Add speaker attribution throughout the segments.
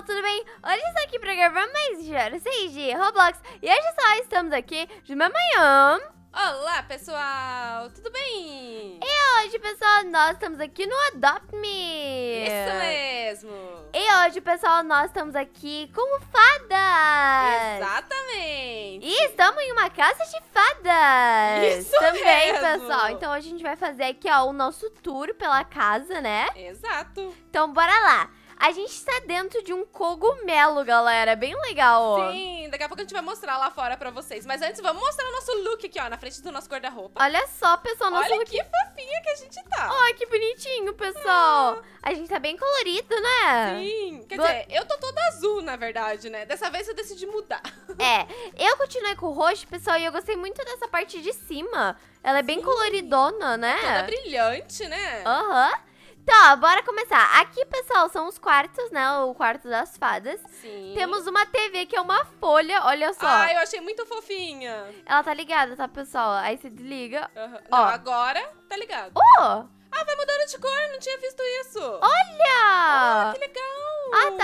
Speaker 1: pessoal, tudo bem? Hoje estou aqui para gravar mais jogos de Roblox E hoje só estamos aqui de manhã Olá, pessoal, tudo bem? E hoje, pessoal, nós estamos aqui no Adopt Me Isso mesmo E hoje, pessoal, nós estamos aqui como fadas
Speaker 2: Exatamente
Speaker 1: E estamos em uma casa de fadas Isso Também, mesmo. pessoal Então hoje a gente vai fazer aqui, ó, o nosso tour pela casa, né?
Speaker 2: Exato
Speaker 1: Então bora lá a gente está dentro de um cogumelo, galera. Bem legal. Sim,
Speaker 2: daqui a pouco a gente vai mostrar lá fora pra vocês. Mas antes, vamos mostrar o nosso look aqui, ó, na frente do nosso guarda-roupa. Olha
Speaker 1: só, pessoal, nosso Olha look. que fofinha que a gente tá. Olha que bonitinho, pessoal. Ah. A gente tá bem colorido, né? Sim. Quer dizer, eu tô toda azul, na verdade, né? Dessa vez eu decidi mudar. É, eu continuei com o roxo, pessoal, e eu gostei muito dessa parte de cima. Ela é Sim. bem coloridona, né? Toda brilhante,
Speaker 2: né? Aham.
Speaker 1: Uhum. Então, ó, bora começar. Aqui, pessoal, são os quartos, né? O quarto das fadas. Sim. Temos uma TV que é uma folha, olha só. Ah, eu
Speaker 2: achei muito fofinha.
Speaker 1: Ela tá ligada, tá, pessoal? Aí você desliga. Uhum. Não, ó. agora tá ligado. Oh! Ah, vai mudando de cor, não tinha visto isso. Olha!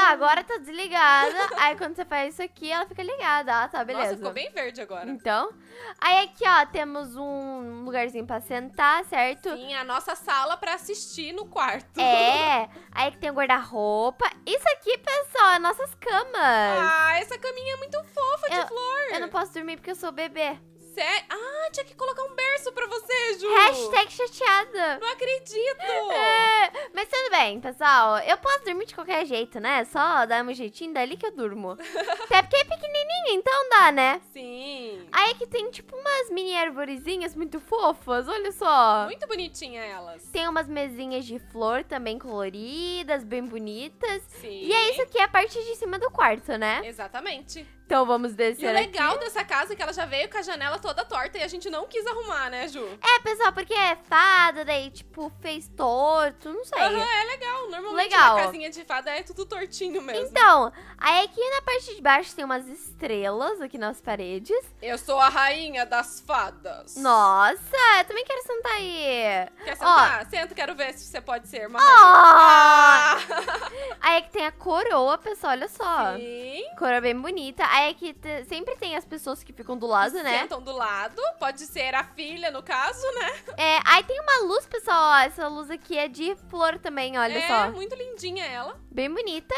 Speaker 1: agora tá desligada. aí quando você faz isso aqui, ela fica ligada. Ah, tá, beleza. Nossa, ficou bem verde agora. Então. Aí aqui, ó, temos um lugarzinho pra sentar, certo? Sim,
Speaker 2: a nossa sala pra assistir no quarto. É.
Speaker 1: Aí que tem o guarda-roupa. Isso aqui, pessoal, é nossas camas. Ah,
Speaker 2: essa caminha é muito fofa eu, de flor. Eu não
Speaker 1: posso dormir porque eu sou bebê.
Speaker 2: Sério? Ah,
Speaker 1: ah, tinha que colocar um berço pra você, Ju. Hashtag chateada. Não acredito. É, mas tudo bem, pessoal. Eu posso dormir de qualquer jeito, né? Só dar um jeitinho dali que eu durmo. Até porque é pequenininha, então dá, né?
Speaker 2: Sim.
Speaker 1: Aí que tem, tipo, umas mini arvorezinhas muito fofas. Olha só. Muito
Speaker 2: bonitinha elas.
Speaker 1: Tem umas mesinhas de flor também coloridas, bem bonitas. Sim. E é isso aqui, é a parte de cima do quarto, né?
Speaker 2: Exatamente.
Speaker 1: Então vamos descer E o legal aqui. dessa
Speaker 2: casa é que ela já veio com a janela toda torta e a gente gente não quis arrumar, né, Ju?
Speaker 1: É, pessoal, porque é fada, daí, tipo, fez torto, não sei. Aham, uhum, é legal. Normalmente legal. na casinha de fada é tudo tortinho mesmo. Então, aí aqui na parte de baixo tem umas estrelas aqui nas paredes. Eu sou a rainha das fadas. Nossa, eu também quero sentar aí. Quer sentar?
Speaker 2: Ó, Senta, quero ver se você pode ser uma Ah!
Speaker 1: Aí aqui é tem a coroa, pessoal, olha só. Sim. Coroa bem bonita. Aí aqui é sempre tem as pessoas que ficam do lado, que né? Sentam
Speaker 2: do lado, pode ser a filha, no caso, né?
Speaker 1: É, aí tem uma luz, pessoal, ó, essa luz aqui é de flor também, olha é, só. É, muito
Speaker 2: lindinha ela.
Speaker 1: Bem bonita.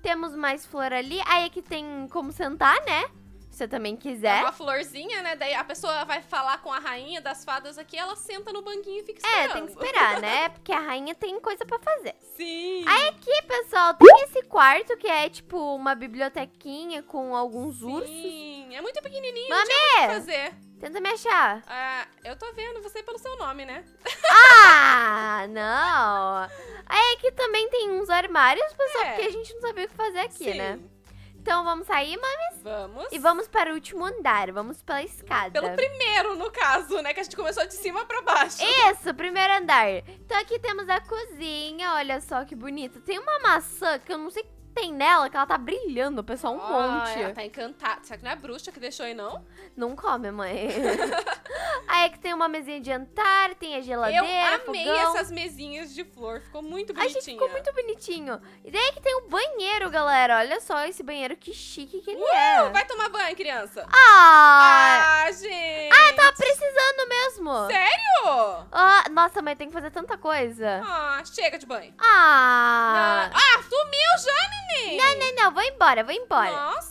Speaker 1: Temos mais flor ali, aí aqui tem como sentar, né? Se você também quiser. É uma
Speaker 2: florzinha, né? Daí a pessoa vai falar com a rainha das fadas aqui, ela senta no banquinho e fica esperando. É, tem que esperar, né?
Speaker 1: Porque a rainha tem coisa para fazer. Sim. Aí aqui, pessoal, tem esse quarto que é tipo uma bibliotequinha com alguns Sim. ursos. Sim, é
Speaker 2: muito pequenininho, Mamê, não tinha fazer.
Speaker 1: Tenta me achar.
Speaker 2: Ah, eu tô vendo você pelo seu nome, né?
Speaker 1: Ah, não. Aí é aqui também tem uns armários, pessoal, é. porque a gente não sabia o que fazer aqui, né? Sim. né? Então vamos sair, mames? Vamos. E vamos para o último andar, vamos pela escada. Pelo primeiro, no caso, né? Que a gente começou de cima para baixo. Isso, primeiro andar. Então aqui temos a cozinha, olha só que bonito. Tem uma maçã que eu não sei tem nela que ela tá brilhando, pessoal, um oh, monte. Ela tá
Speaker 2: encantada. Será que não é a bruxa que deixou aí, não?
Speaker 1: Não come, mãe. É que tem uma mesinha de jantar, tem a geladeira, Eu amei fogão. essas
Speaker 2: mesinhas de flor, ficou muito bonitinho. A gente ficou muito
Speaker 1: bonitinho. E daí é que tem o um banheiro, galera, olha só esse banheiro, que chique que ele é. uh, é. Vai tomar banho, criança. Ah! Ah, gente! Ah, eu tava precisando mesmo. Sério? Ah, nossa, mãe, tem que fazer tanta coisa. Ah,
Speaker 2: chega de banho.
Speaker 1: Ah! Não. Ah,
Speaker 2: ah, sumiu já, neném! Não, não, não, vou embora, vou embora. Nossa!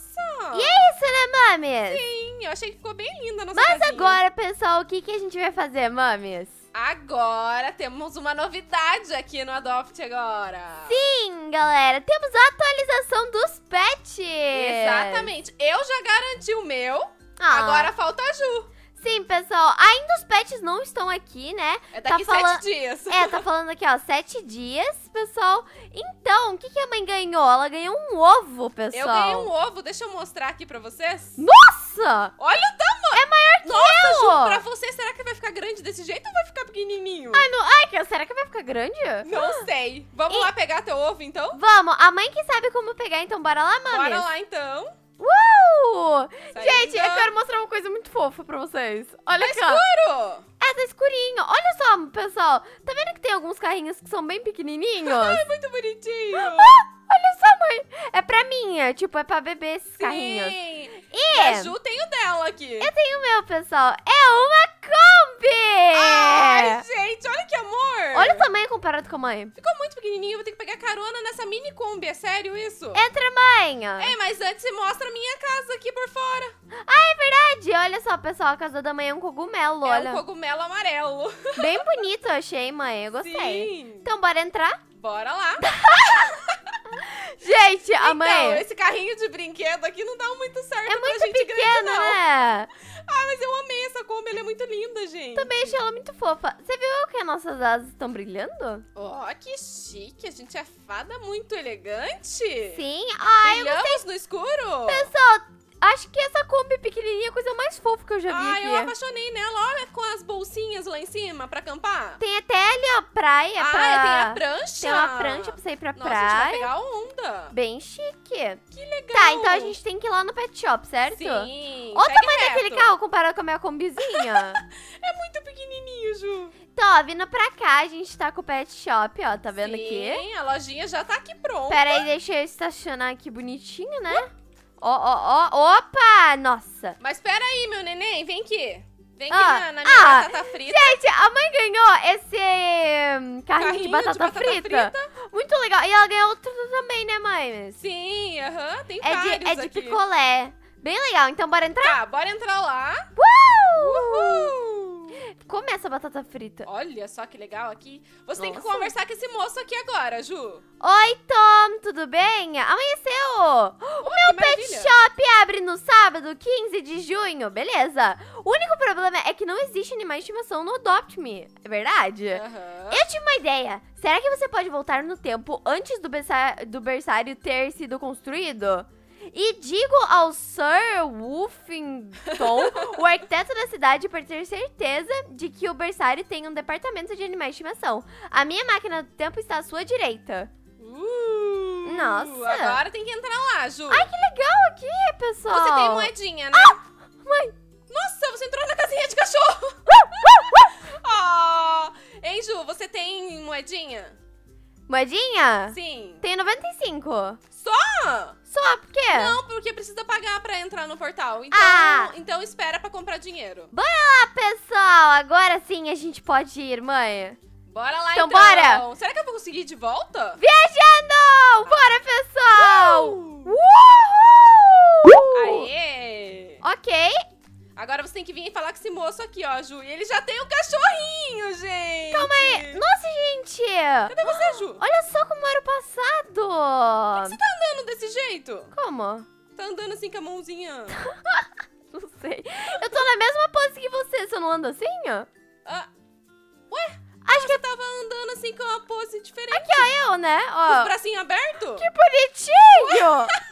Speaker 2: E é isso, né, mami? Sim! Eu achei que ficou bem linda nossa Mas casinha. agora,
Speaker 1: pessoal, o que, que a gente vai fazer, mames?
Speaker 2: Agora
Speaker 1: temos uma novidade aqui no Adopt agora. Sim, galera, temos a atualização dos pets. Exatamente. Eu já garanti o meu. Ah. Agora falta a Ju. Sim, pessoal, ainda os pets não estão aqui, né? É tá daqui tá falando... sete dias. É, tá falando aqui, ó, sete dias, pessoal. Então, o que, que a mãe ganhou? Ela ganhou um ovo, pessoal. Eu ganhei um
Speaker 2: ovo, deixa eu mostrar aqui pra vocês. Nossa!
Speaker 1: Nossa! Olha o tamanho! É maior que Nossa, eu! Ju, pra
Speaker 2: você, será que vai ficar grande desse jeito ou vai ficar pequenininho?
Speaker 1: Ai, não, ai será que vai ficar grande? Não ah. sei. Vamos e... lá pegar teu ovo, então? Vamos. A mãe que sabe como pegar, então bora lá, mami. Bora lá, então. Uh! Gente, eu quero mostrar uma coisa muito fofa pra vocês. Olha tá aqui, escuro! Ó tá escurinho. Olha só, pessoal. Tá vendo que tem alguns carrinhos que são bem pequenininhos? Ai, muito bonitinho. Ah, olha só, mãe. É pra mim, é, tipo, é pra beber esses Sim. carrinhos. E... A Ju tem o dela aqui. Eu tenho o meu, pessoal. É uma Kombi! Ai,
Speaker 2: gente, olha que amor! Olha o tamanho comparado com a mãe. Ficou muito pequenininho, vou ter que pegar carona nessa mini Kombi, é sério isso? Entra, é mãe! É, mas antes mostra a minha casa aqui por fora.
Speaker 1: Ah, é verdade! Olha só, pessoal, a casa da mãe é um cogumelo, é olha. É um cogumelo
Speaker 2: amarelo. Bem
Speaker 1: bonito, eu achei, mãe, eu gostei. Sim. Então, bora entrar?
Speaker 2: Bora lá!
Speaker 1: Gente, a então, Esse
Speaker 2: carrinho de brinquedo aqui não dá muito certo é muito pra gente pequeno, grande, não. Né?
Speaker 1: Ah, mas eu amei essa Kombi, ela é muito linda, gente. Também achei ela muito fofa. Você viu que as nossas asas estão brilhando? Ó, oh, que chique. A gente é fada muito elegante. Sim. Ai, Brilhamos vocês... no escuro. Pessoal, acho que essa Kombi pequenininha é a coisa mais fofa que eu já vi Ah, aqui. eu apaixonei
Speaker 2: nela. Olha com as bolsinhas lá em cima pra acampar.
Speaker 1: Tem até ali a praia. Ah, pra... tem a prancha. Tem uma prancha pra você ir pra Nossa, praia. a gente vai pegar
Speaker 2: onda. Bem
Speaker 1: chique. Que tá, legal. Tá, então a gente tem que ir lá no pet shop, certo? Sim. Olha o tamanho reto. daquele carro comparado com a minha combizinha.
Speaker 2: é muito pequenininho,
Speaker 1: Ju. Então, ó, vindo pra cá, a gente tá com o pet shop, ó, tá vendo Sim, aqui? Sim,
Speaker 2: a lojinha já tá aqui pronta. Pera aí, deixa
Speaker 1: eu estacionar aqui bonitinho, né? Uh! Ó, ó, ó. Opa! Nossa.
Speaker 2: Mas pera aí, meu neném. Vem aqui. Vem ah, aqui na, na minha ah,
Speaker 1: batata frita. Gente, a mãe ganhou esse hum, carrinho, carrinho de, batata, de batata frita. frita. Muito legal. E ela ganhou outro também, né, mãe? Sim, aham. Uh -huh. Tem é vários é de, É aqui. de picolé. Bem legal. Então, bora entrar? Tá, bora entrar lá. Uh! Uhul! comer essa batata frita. Olha só que
Speaker 2: legal aqui. Você Nossa. tem que conversar com esse moço aqui agora, Ju.
Speaker 1: Oi, Tom, tudo bem? Amanheceu! Oh, o meu pet shop abre no sábado, 15 de junho. Beleza. O único problema é que não existe animais de estimação no Adopt Me. É verdade? Uhum. Eu tive uma ideia. Será que você pode voltar no tempo antes do, berçário ter sido construído? E digo ao Sir Wolfington, o arquiteto da cidade, para ter certeza de que o berçário tem um departamento de animais de estimação. A minha máquina do tempo está à sua direita. Uh, Nossa. Agora
Speaker 2: tem que entrar lá, Ju. Ai, que legal aqui, pessoal. Você tem moedinha, né? Ah, mãe. Nossa, você entrou na casinha de cachorro. oh. Hein, Ju, você tem moedinha?
Speaker 1: Moedinha? Sim. Tem 95.
Speaker 2: Só?
Speaker 1: Só, por quê? Não,
Speaker 2: porque precisa pagar pra entrar no portal. Então, ah. então espera pra comprar dinheiro.
Speaker 1: Bora lá, pessoal! Agora sim a gente pode ir, mãe. Bora lá, então. Então bora!
Speaker 2: Será que eu vou conseguir ir de volta?
Speaker 1: Viajando! Bora,
Speaker 2: pessoal! Uau. Uhul! Aê! Ok, Agora você tem que vir e falar com esse moço aqui, ó, Ju. E ele já tem um cachorrinho, gente! Calma aí! Nossa, gente! Cadê você, Ju? Olha só como era o passado! Por que, que você tá andando desse jeito? Como? Tá andando assim com a mãozinha. não
Speaker 1: sei. Eu tô na mesma pose que você, você não anda assim? Ah.
Speaker 2: Ué? Acho que eu é tava andando assim com uma pose diferente. Aqui, ó, eu, né? Ó. Com os bracinhos
Speaker 1: abertos? Que bonitinho!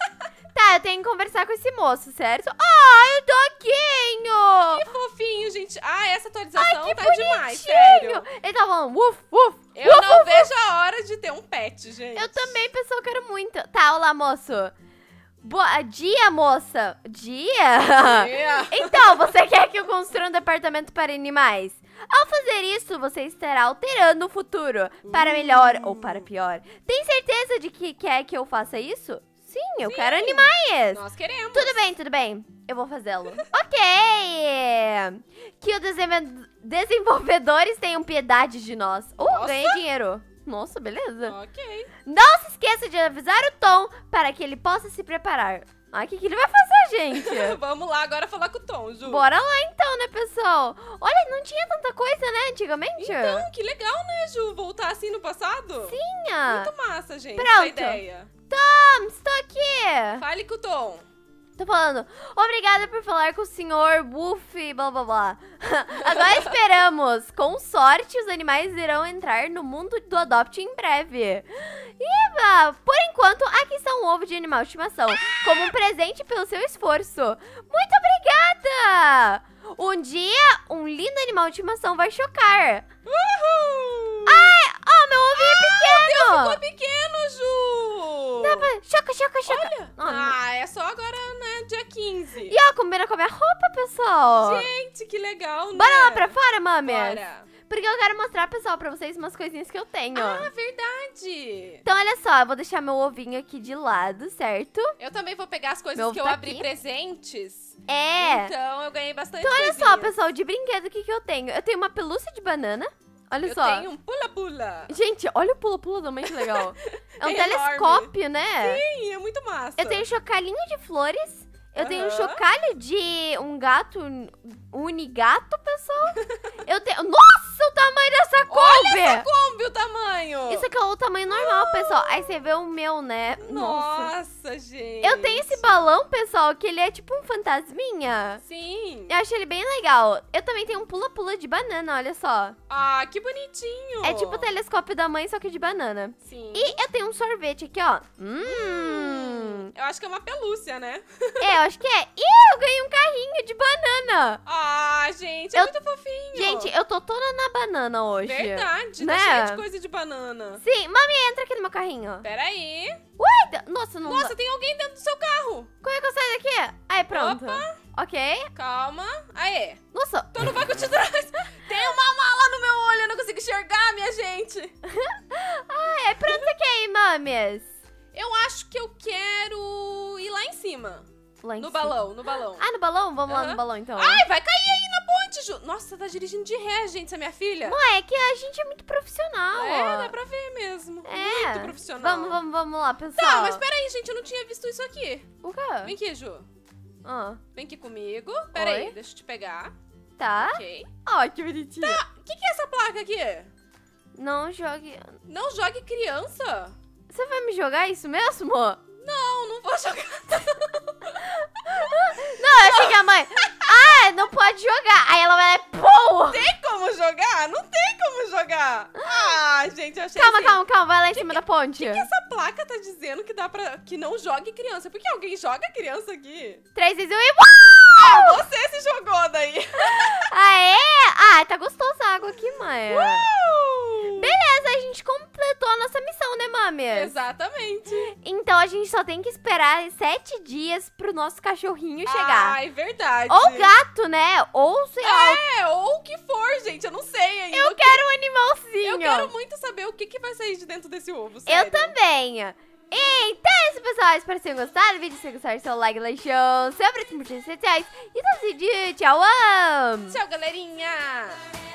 Speaker 1: Tá, eu tenho que conversar com esse moço, certo? Ai, ah, o doguinho! Que fofinho, gente. Ah, essa atualização Ai, tá bonitinho. demais, sério. Ele tá falando, uf, uf. Eu uf, não uf, vejo uf. a hora de ter um pet, gente. Eu também, pessoal, quero muito. Tá, olá, moço. Boa dia, moça. Dia? dia. então, você quer que eu construa um departamento para animais? Ao fazer isso, você estará alterando o futuro para melhor ou para uh. pior. Tem certeza de que quer que eu faça isso? Sim, eu Sim, quero animais. Nós queremos. Tudo bem, tudo bem. Eu vou fazê-lo. ok! Que os desenvolvedores tenham piedade de nós. Uh, Nossa. ganhei dinheiro. Nossa, beleza. Ok. Não se esqueça de avisar o Tom para que ele possa se preparar. ai o que, que ele vai fazer, gente?
Speaker 2: Vamos lá agora falar com o Tom, Ju. Bora lá
Speaker 1: então, né, pessoal? Olha, não tinha tanta coisa, né, antigamente? Então,
Speaker 2: que legal, né, Ju? Voltar assim no passado? Sim. Ah. Muito massa, gente. Pronto. Essa ideia.
Speaker 1: Tom, estou aqui! Fale com o Tom. Tô falando, obrigada por falar com o senhor Wolf, blá blá blá. Agora esperamos. Com sorte, os animais irão entrar no mundo do Adopt em breve. Iva. Por enquanto, aqui está um ovo de animal de estimação, como um presente pelo seu esforço. Muito obrigada! Um dia, um lindo animal de estimação vai chocar. Uhul! Ah,
Speaker 2: ah é só agora, né? Dia
Speaker 1: 15. E ó, combina com a minha roupa, pessoal. Gente,
Speaker 2: que legal, né? Bora lá pra fora, mames? Bora.
Speaker 1: Porque eu quero mostrar, pessoal, pra vocês umas coisinhas que eu tenho. Ah,
Speaker 2: verdade!
Speaker 1: Então, olha só, eu vou deixar meu ovinho aqui de lado, certo?
Speaker 2: Eu também vou pegar as coisas que eu tá abri aqui. presentes. É! Então, eu ganhei bastante Então, olha coisinhas. só, pessoal,
Speaker 1: de brinquedo, o que, que eu tenho? Eu tenho uma pelúcia de banana. Olha eu só. Eu tenho um pula-pula. Gente, olha o pula-pula também, que legal. É um é telescópio, enorme. né? Sim, é muito massa. Eu tenho chocalhinho de flores eu uhum. tenho um chocalho de um gato, unigato, pessoal. eu tenho... Nossa, o tamanho dessa Kombi! Olha essa
Speaker 2: Kombi, o tamanho! Isso aqui
Speaker 1: é o tamanho normal, pessoal. Aí você vê o meu, né? Nossa.
Speaker 2: Nossa, gente! Eu tenho esse
Speaker 1: balão, pessoal, que ele é tipo um fantasminha. Sim. Eu acho ele bem legal. Eu também tenho um pula-pula de banana, olha só. Ah, que bonitinho! É tipo o telescópio da mãe, só que de banana. Sim. E eu tenho um sorvete aqui, ó. hum. hum.
Speaker 2: Eu acho que é uma pelúcia, né?
Speaker 1: é, eu acho que é. Ih, eu ganhei um carrinho de banana! Ah, gente, é eu... muito
Speaker 2: fofinho! Gente, eu tô
Speaker 1: toda na banana hoje. Verdade, tá né? tá cheia de coisa
Speaker 2: de banana. Sim,
Speaker 1: mami, entra aqui no meu carrinho.
Speaker 2: Peraí.
Speaker 1: Ué, nossa, não... Nossa, tem
Speaker 2: alguém dentro do seu carro. Como é que eu saio daqui? Aí, pronto. Opa. Ok. Calma. Aê. Nossa. Tô então no banco de trás. Tem uma mala no meu olho, eu não consigo enxergar, minha gente. Ai, é pronto, pronto aqui, mames. Eu acho que eu quero ir lá em cima.
Speaker 1: Lá em no cima. balão,
Speaker 2: no balão. Ah, no balão? Vamos uhum. lá no balão,
Speaker 1: então. Ai, vai cair
Speaker 2: aí na ponte, Ju. Nossa, você tá dirigindo de ré, gente, essa é minha filha. Mãe, é que a gente
Speaker 1: é muito profissional. É, dá pra ver mesmo. É. Muito profissional. Vamos, vamos, vamos lá, pessoal. Tá, mas
Speaker 2: peraí, gente, eu não tinha visto isso aqui. O quê? Vem aqui, Ju. Ah. Vem aqui comigo. Peraí, aí, deixa eu te pegar.
Speaker 1: Tá. Ok. Ó, oh, que bonitinho. Tá, o que, que é essa placa aqui? Não jogue... Não jogue criança? Você vai me jogar isso mesmo?
Speaker 2: Não, não vou jogar. não, eu achei que a mãe.
Speaker 1: Ah, não pode jogar. Aí ela vai lá e pô! Tem como jogar? Não tem como jogar. Ah, gente, eu achei Calma, assim. calma, calma. Vai lá em que cima que, da ponte. O que, que, essa
Speaker 2: placa tá dizendo que dá
Speaker 1: pra. que não jogue criança? Por que alguém joga criança aqui? Três vezes eu e. Ah, você se jogou daí. ah, é? Ah, tá gostosa a água aqui, mãe. Uou! Beleza, a gente comprou Exatamente. Então a gente só tem que esperar sete dias pro nosso cachorrinho chegar. Ah, é
Speaker 2: verdade. Ou gato,
Speaker 1: né? Ou sei lá. É, ou... o
Speaker 2: que for, gente. Eu não sei
Speaker 1: ainda. Eu quero um
Speaker 2: animalzinho. Eu quero muito saber o que, que vai sair de dentro desse ovo. Sério. Eu também.
Speaker 1: Então é isso, pessoal. Espero que tenham gostado do vídeo. Se gostaram, seu like, leixão, seu abraço nas redes sociais. E então, se tchau, am! Tchau,
Speaker 2: galerinha!